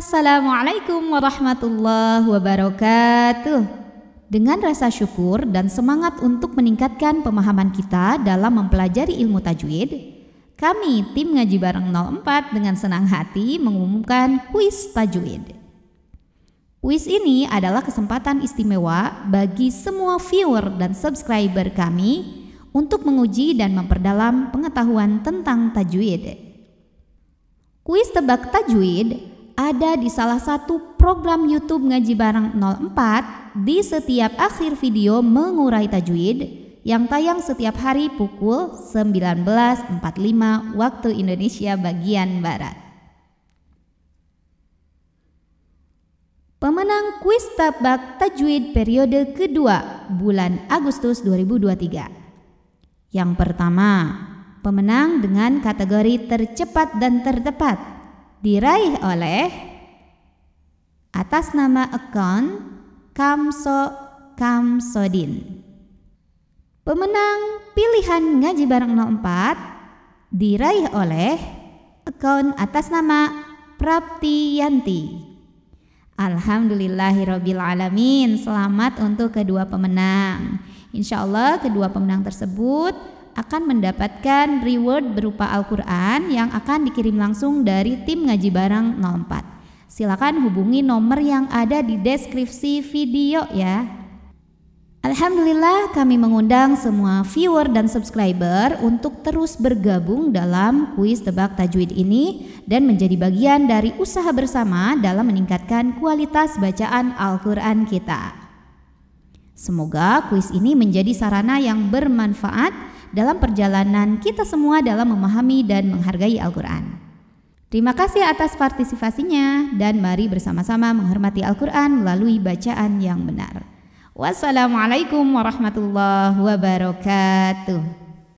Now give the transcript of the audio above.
Assalamualaikum warahmatullahi wabarakatuh. Dengan rasa syukur dan semangat untuk meningkatkan pemahaman kita dalam mempelajari ilmu tajwid, kami tim ngaji bareng 04 dengan senang hati mengumumkan kuis tajwid. Kuis ini adalah kesempatan istimewa bagi semua viewer dan subscriber kami untuk menguji dan memperdalam pengetahuan tentang tajwid. Kuis tebak tajwid ada di salah satu program YouTube Ngaji Bareng 04 di setiap akhir video mengurai tajwid yang tayang setiap hari pukul 19.45 waktu Indonesia bagian Barat. Pemenang kuis tabak tajwid periode kedua bulan Agustus 2023. Yang pertama, pemenang dengan kategori tercepat dan tertepat diraih oleh atas nama akun Kamso Kamsodin. Pemenang pilihan ngaji bareng 04 diraih oleh akun atas nama Prapti Yanti. alamin. Selamat untuk kedua pemenang. Insya Allah kedua pemenang tersebut akan mendapatkan reward berupa Al-Quran yang akan dikirim langsung dari tim ngaji bareng 04. Silakan hubungi nomor yang ada di deskripsi video ya. Alhamdulillah kami mengundang semua viewer dan subscriber untuk terus bergabung dalam kuis tebak tajwid ini dan menjadi bagian dari usaha bersama dalam meningkatkan kualitas bacaan Al-Quran kita. Semoga kuis ini menjadi sarana yang bermanfaat dalam perjalanan kita semua dalam memahami dan menghargai Al-Quran. Terima kasih atas partisipasinya dan mari bersama-sama menghormati Al-Quran melalui bacaan yang benar. Wassalamualaikum warahmatullahi wabarakatuh.